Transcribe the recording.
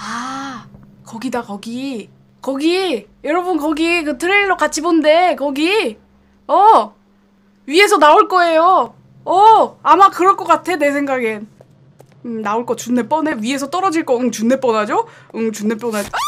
아 거기다 거기 거기 여러분 거기 그 트레일러 같이 본데 거기 어 위에서 나올 거예요 어 아마 그럴 것 같아 내 생각엔 음 나올 거 준내 뻔해 위에서 떨어질 거 응 준내 뻔하죠 응 준내 뻔하죠 아!